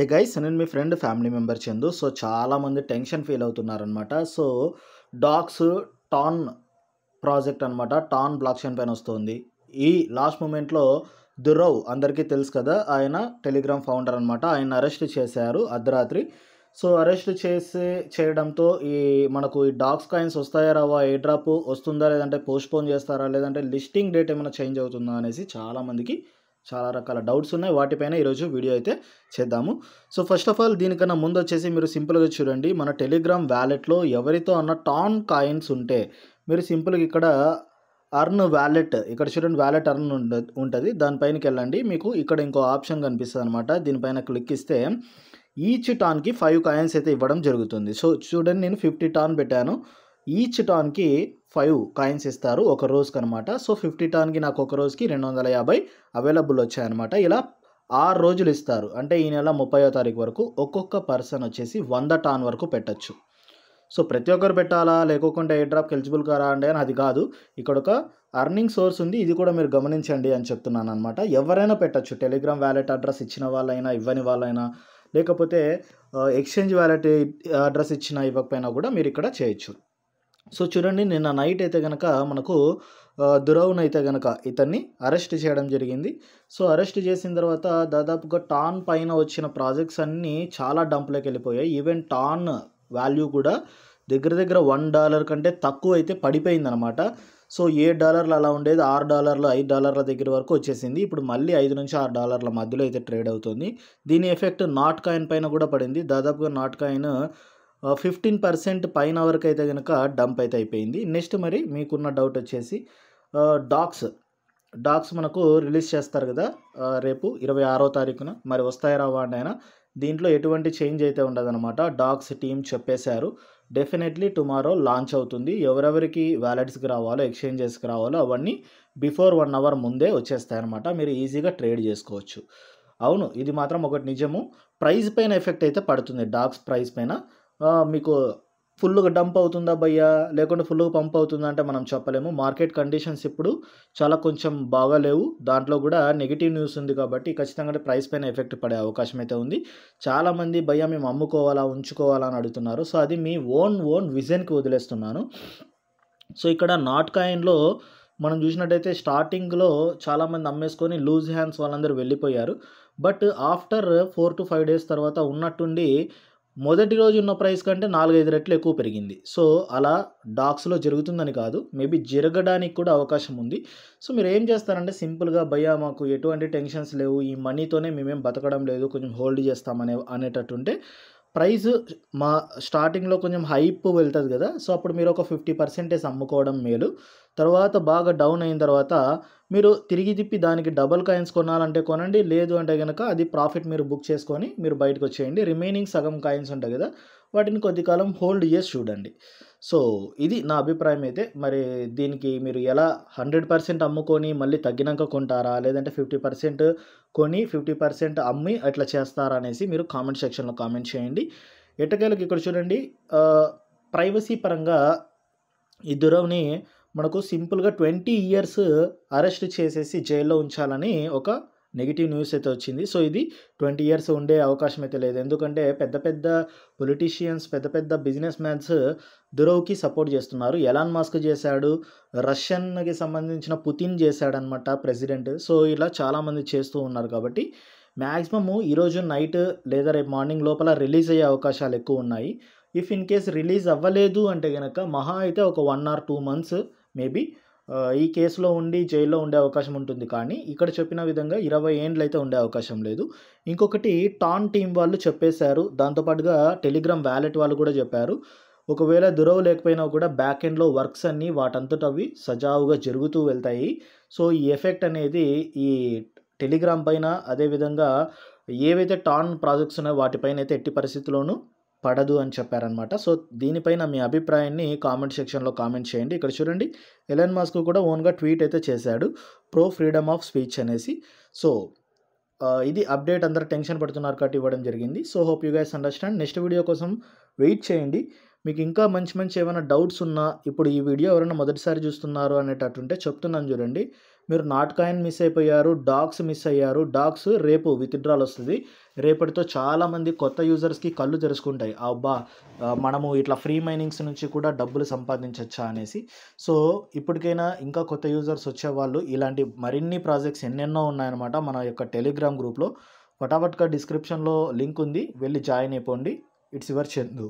హే guys నేను మీ friend family member Chandu so చాలామంది టెన్షన్ ఫీల్ అవుతున్నారనమాట సో డాక్స్ టాన్ ప్రాజెక్ట్ అనమాట టాన్ బ్లాక్ చైన్ పైన వస్తుంది ఈ లాస్ట్ మూమెంట్లో దురవ్ అందరికీ తెలుసు కదా ఆయన టెలిగ్రామ్ ఫౌండర్ అనమాట ఆయన అరెస్ట్ చేశారు అర్ధరాత్రి సో అరెస్ట్ చేసే చేయడంతో ఈ మనకు ఈ డాక్స్ కాయిన్స్ వస్తాయా రావా ఏ డ్రాప్ వస్తుందా లేదంటే పోస్ట్పోన్ చేస్తారా లేదంటే లిస్టింగ్ డేట్ ఏమైనా చేంజ్ అవుతుందా అనేసి చాలామందికి చాలా రకాల డౌట్స్ ఉన్నాయి వాటిపైన ఈరోజు వీడియో అయితే చేద్దాము సో ఫస్ట్ ఆఫ్ ఆల్ దీనికన్నా ముందు వచ్చేసి మీరు సింపుల్గా చూడండి మన టెలిగ్రామ్ వ్యాలెట్లో ఎవరితో అన్న టాన్ కాయిన్స్ ఉంటే మీరు సింపుల్గా ఇక్కడ అర్న్ వ్యాలెట్ ఇక్కడ చూడండి వ్యాలెట్ అర్న్ ఉంటుంది దానిపైనకి వెళ్ళండి మీకు ఇక్కడ ఇంకో ఆప్షన్ కనిపిస్తుంది అనమాట దీనిపైన క్లిక్ ఇస్తే ఈచ్ టాన్కి ఫైవ్ కాయిన్స్ అయితే ఇవ్వడం జరుగుతుంది సో చూడండి నేను ఫిఫ్టీ టాన్ పెట్టాను ఈచ్ టాన్కి ఫైవ్ కాయిన్స్ ఇస్తారు ఒక రోజుకి అనమాట సో ఫిఫ్టీ టర్న్కి నాకు ఒక రోజుకి రెండు వందల యాభై అవైలబుల్ వచ్చాయన్నమాట ఇలా ఆరు రోజులు ఇస్తారు అంటే ఈ నెల ముప్పయో తారీఖు వరకు ఒక్కొక్క పర్సన్ వచ్చేసి వంద టాన్ వరకు పెట్టచ్చు సో ప్రతి ఒక్కరు పెట్టాలా లేకోకుండా ఏ డ్రాప్కి ఎలిజిబుల్ కారా అండి అని అది కాదు ఇక్కడ ఒక అర్నింగ్ సోర్స్ ఉంది ఇది కూడా మీరు గమనించండి అని చెప్తున్నాను అనమాట ఎవరైనా పెట్టచ్చు టెలిగ్రామ్ వ్యాలెట్ అడ్రస్ ఇచ్చిన వాళ్ళైనా ఇవ్వని వాళ్ళైనా లేకపోతే ఎక్స్చేంజ్ వ్యాలెట్ అడ్రస్ ఇచ్చిన ఇవ్వకపోయినా కూడా మీరు ఇక్కడ చేయొచ్చు సో చూడండి నిన్న నైట్ అయితే కనుక మనకు దురౌన్ అయితే కనుక ఇతన్ని అరెస్ట్ చేయడం జరిగింది సో అరెస్ట్ చేసిన తర్వాత దాదాపుగా టాన్ పైన వచ్చిన ప్రాజెక్ట్స్ అన్నీ చాలా డంప్లోకి వెళ్ళిపోయాయి ఈవెన్ టాన్ వాల్యూ కూడా దగ్గర దగ్గర వన్ డాలర్ కంటే తక్కువ అయితే పడిపోయిందనమాట సో ఏ డాలర్లు అలా ఉండేది ఆరు డాలర్లు ఐదు డాలర్ల దగ్గర వరకు వచ్చేసింది ఇప్పుడు మళ్ళీ ఐదు నుంచి ఆరు డాలర్ల మధ్యలో అయితే ట్రేడ్ అవుతుంది దీని ఎఫెక్ట్ నాట్ కాయిన్ పైన కూడా పడింది దాదాపుగా నాట్ కాయిన్ ఫిఫ్టీన్ పర్సెంట్ పైన వరకు అయితే కనుక డంప్ అయితే అయిపోయింది నెక్స్ట్ మరి మీకున్న డౌట్ వచ్చేసి డాక్స్ డాక్స్ మనకు రిలీజ్ చేస్తారు కదా రేపు ఇరవై ఆరో తారీఖున మరి వస్తాయి రావా ఆయన దీంట్లో ఎటువంటి చేంజ్ అయితే ఉండదన్నమాట డాక్స్ టీమ్ చెప్పేశారు డెఫినెట్లీ టుమారో లాంచ్ అవుతుంది ఎవరెవరికి వ్యాలెట్స్కి రావాలో ఎక్స్చేంజెస్కి రావాలో అవన్నీ బిఫోర్ వన్ అవర్ ముందే వచ్చేస్తాయి అనమాట మీరు ఈజీగా ట్రేడ్ చేసుకోవచ్చు అవును ఇది మాత్రం ఒకటి నిజము ప్రైస్ పైన ఎఫెక్ట్ అయితే పడుతుంది డాక్స్ ప్రైస్ పైన మీకు ఫుల్గా డంప్ అవుతుందా భయ్యా లేకుంటే ఫుల్గా పంప్ అవుతుందా అంటే మనం చెప్పలేము మార్కెట్ కండిషన్స్ ఇప్పుడు చాలా కొంచెం బాగాలేవు దాంట్లో కూడా నెగిటివ్ న్యూస్ ఉంది కాబట్టి ఖచ్చితంగా ప్రైస్ పైన ఎఫెక్ట్ పడే అవకాశం అయితే ఉంది చాలామంది భయ్యా మేము అమ్ముకోవాలా ఉంచుకోవాలా అని అడుగుతున్నారు సో అది మీ ఓన్ ఓన్ విజన్కి వదిలేస్తున్నాను సో ఇక్కడ నాట్ కాయిన్లో మనం చూసినట్టయితే స్టార్టింగ్లో చాలామంది అమ్మేసుకొని లూజ్ హ్యాండ్స్ వాళ్ళందరూ వెళ్ళిపోయారు but after four to five days తర్వాత ఉన్నట్టుండి మొదటి రోజు ఉన్న ప్రైస్ కంటే నాలుగైదు రెట్లు ఎక్కువ పెరిగింది సో అలా డాక్స్లో జరుగుతుందని కాదు మేబీ జరగడానికి కూడా అవకాశం ఉంది సో మీరు ఏం చేస్తారంటే సింపుల్గా భయ్యా మాకు ఎటువంటి టెన్షన్స్ లేవు ఈ మనీతోనే మేమేం బతకడం లేదు కొంచెం హోల్డ్ చేస్తామనే అనేటట్టుంటే ప్రైస్ మా స్టార్టింగ్లో కొంచెం హైప్ వెళ్తుంది కదా సో అప్పుడు మీరు ఒక ఫిఫ్టీ పర్సెంటేజ్ అమ్ముకోవడం మేలు తర్వాత బాగా డౌన్ అయిన తర్వాత మీరు తిరిగి తిప్పి దానికి డబల్ కాయిన్స్ కొనాలంటే కొనండి లేదు అంటే కనుక అది ప్రాఫిట్ మీరు బుక్ చేసుకొని మీరు బయటకు వచ్చేయండి రిమైనింగ్ సగం కాయిన్స్ ఉంటాయి కదా వాటిని కొద్ది కాలం హోల్డ్ చేసి చూడండి సో ఇది నా అభిప్రాయం అయితే మరి దీనికి మీరు ఎలా హండ్రెడ్ పర్సెంట్ అమ్ముకొని మళ్ళీ తగ్గినాక కొంటారా లేదంటే ఫిఫ్టీ పర్సెంట్ కొని ఫిఫ్టీ పర్సెంట్ అమ్మి అట్లా చేస్తారా అనేసి మీరు కామెంట్ సెక్షన్లో కామెంట్ చేయండి ఎట్టకేలకు ఇక్కడ చూడండి ప్రైవసీ పరంగా ఈ దురవ్ని మనకు సింపుల్గా ట్వంటీ ఇయర్స్ అరెస్ట్ చేసేసి జైల్లో ఉంచాలని ఒక నెగిటివ్ న్యూస్ అయితే వచ్చింది సో ఇది ట్వంటీ ఇయర్స్ ఉండే అవకాశం అయితే లేదు ఎందుకంటే పెద్ద పెద్ద పొలిటీషియన్స్ పెద్ద పెద్ద బిజినెస్ మ్యాన్స్ దురవ్కి సపోర్ట్ చేస్తున్నారు ఎలాన్ మాస్క్ చేశాడు రష్యన్కి సంబంధించిన పుతిన్ చేశాడనమాట ప్రెసిడెంట్ సో ఇలా చాలామంది చేస్తూ ఉన్నారు కాబట్టి మ్యాక్సిమము ఈరోజు నైట్ లేదా రేపు మార్నింగ్ లోపల రిలీజ్ అయ్యే అవకాశాలు ఎక్కువ ఉన్నాయి ఇఫ్ ఇన్ కేస్ రిలీజ్ అవ్వలేదు అంటే కనుక మహా అయితే ఒక one or two months maybe ఈ కేసులో ఉండి జైల్లో ఉండే అవకాశం ఉంటుంది కానీ ఇక్కడ చెప్పిన విధంగా ఇరవై ఏండ్లు అయితే ఉండే అవకాశం లేదు ఇంకొకటి టాన్ టీం వాళ్ళు చెప్పేశారు దాంతోపాటుగా టెలిగ్రామ్ వ్యాలెట్ వాళ్ళు కూడా చెప్పారు ఒకవేళ దురవ లేకపోయినా కూడా బ్యాక్ ఎండ్లో వర్క్స్ అన్నీ అవి సజావుగా జరుగుతూ వెళ్తాయి సో ఈ ఎఫెక్ట్ అనేది ఈ టెలిగ్రామ్ పైన అదేవిధంగా ఏవైతే టాన్ ప్రాజెక్ట్స్ ఉన్నాయో వాటిపైన అయితే ఎట్టి పరిస్థితుల్లోనూ పడదు అని చెప్పారనమాట సో దీనిపైన మీ అభిప్రాయాన్ని కామెంట్ సెక్షన్లో కామెంట్ చేయండి ఇక్కడ చూడండి ఎలన్ మాస్క్ కూడా ఓన్గా ట్వీట్ అయితే చేశాడు ప్రో ఫ్రీడమ్ ఆఫ్ స్పీచ్ అనేసి సో ఇది అప్డేట్ అందరు టెన్షన్ పడుతున్నారు కాబట్టి ఇవ్వడం జరిగింది so hope you guys understand next video కోసం వెయిట్ చేయండి మీకు ఇంకా మంచి మంచి ఏమైనా డౌట్స్ ఉన్నా ఇప్పుడు ఈ వీడియో ఎవరైనా మొదటిసారి చూస్తున్నారు అనేటట్టుంటే చెప్తున్నాను చూడండి మీరు నాట్ కాయిన్ మిస్ అయిపోయారు డాగ్స్ మిస్ అయ్యారు డాగ్స్ రేపు విత్డ్రాల్ వస్తుంది రేపటితో చాలామంది కొత్త యూజర్స్కి కళ్ళు తెరుచుకుంటాయి అబ్బా మనము ఇట్లా ఫ్రీ మైనింగ్స్ నుంచి కూడా డబ్బులు సంపాదించవచ్చా అనేసి సో ఇప్పటికైనా ఇంకా కొత్త యూజర్స్ వచ్చేవాళ్ళు ఇలాంటి మరిన్ని ప్రాజెక్ట్స్ ఎన్నెన్నో ఉన్నాయన్నమాట మన యొక్క టెలిగ్రామ్ గ్రూప్లో ఫటాఫట్గా డిస్క్రిప్షన్లో లింక్ ఉంది వెళ్ళి జాయిన్ అయిపోండి ఇట్స్ యువర్ చందు